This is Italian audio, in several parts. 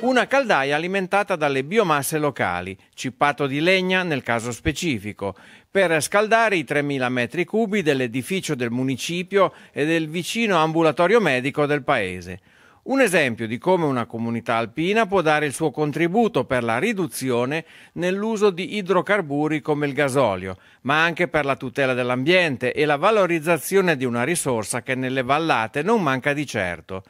Una caldaia alimentata dalle biomasse locali, cippato di legna nel caso specifico, per scaldare i 3.000 metri cubi dell'edificio del municipio e del vicino ambulatorio medico del paese. Un esempio di come una comunità alpina può dare il suo contributo per la riduzione nell'uso di idrocarburi come il gasolio, ma anche per la tutela dell'ambiente e la valorizzazione di una risorsa che nelle vallate non manca di certo.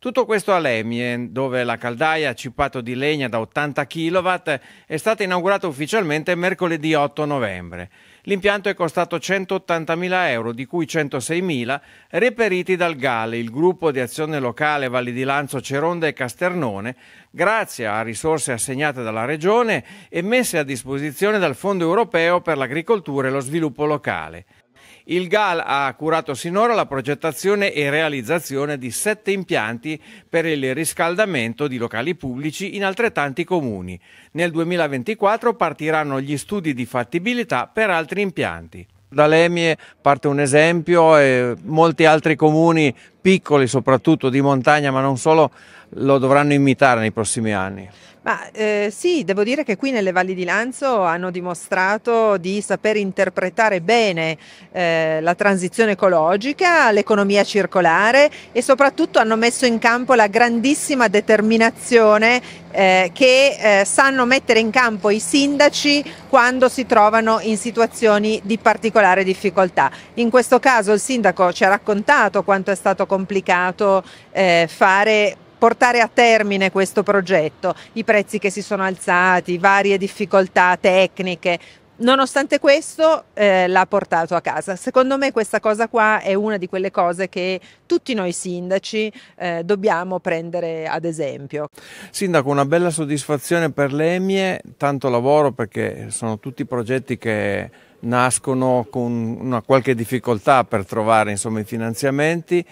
Tutto questo a Lemien, dove la caldaia a cipato di legna da 80 kW è stata inaugurata ufficialmente mercoledì 8 novembre. L'impianto è costato 180.000 euro, di cui 106.000 reperiti dal GALE, il gruppo di azione locale Valli di Lanzo, Ceronda e Casternone, grazie a risorse assegnate dalla Regione e messe a disposizione dal Fondo europeo per l'agricoltura e lo sviluppo locale. Il GAL ha curato sinora la progettazione e realizzazione di sette impianti per il riscaldamento di locali pubblici in altrettanti comuni. Nel 2024 partiranno gli studi di fattibilità per altri impianti. Da Lemie parte un esempio e molti altri comuni piccoli soprattutto di montagna ma non solo lo dovranno imitare nei prossimi anni. Ma eh, sì, devo dire che qui nelle Valli di Lanzo hanno dimostrato di saper interpretare bene eh, la transizione ecologica, l'economia circolare e soprattutto hanno messo in campo la grandissima determinazione eh, che eh, sanno mettere in campo i sindaci quando si trovano in situazioni di particolare difficoltà. In questo caso il sindaco ci ha raccontato quanto è stato complicato eh, fare portare a termine questo progetto, i prezzi che si sono alzati, varie difficoltà tecniche. Nonostante questo eh, l'ha portato a casa. Secondo me questa cosa qua è una di quelle cose che tutti noi sindaci eh, dobbiamo prendere ad esempio. Sindaco, una bella soddisfazione per l'EMIE, tanto lavoro perché sono tutti progetti che nascono con una qualche difficoltà per trovare insomma, i finanziamenti,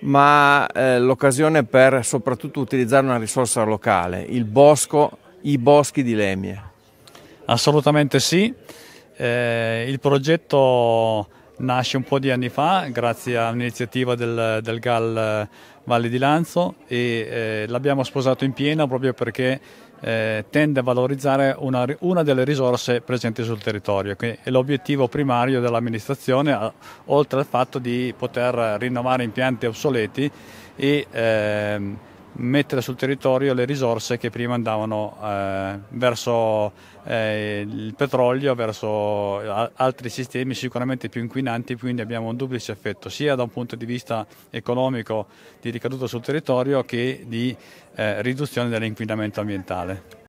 ma eh, l'occasione per soprattutto utilizzare una risorsa locale, il bosco, i boschi di Lemie. Assolutamente sì, eh, il progetto nasce un po' di anni fa grazie all'iniziativa del, del GAL eh, Valle di Lanzo e eh, l'abbiamo sposato in pieno proprio perché eh, tende a valorizzare una, una, delle risorse presenti sul territorio, che è l'obiettivo primario dell'amministrazione, oltre al fatto di poter rinnovare impianti obsoleti e ehm, mettere sul territorio le risorse che prima andavano eh, verso eh, il petrolio, verso eh, altri sistemi sicuramente più inquinanti, quindi abbiamo un duplice effetto sia da un punto di vista economico di ricaduta sul territorio che di eh, riduzione dell'inquinamento ambientale.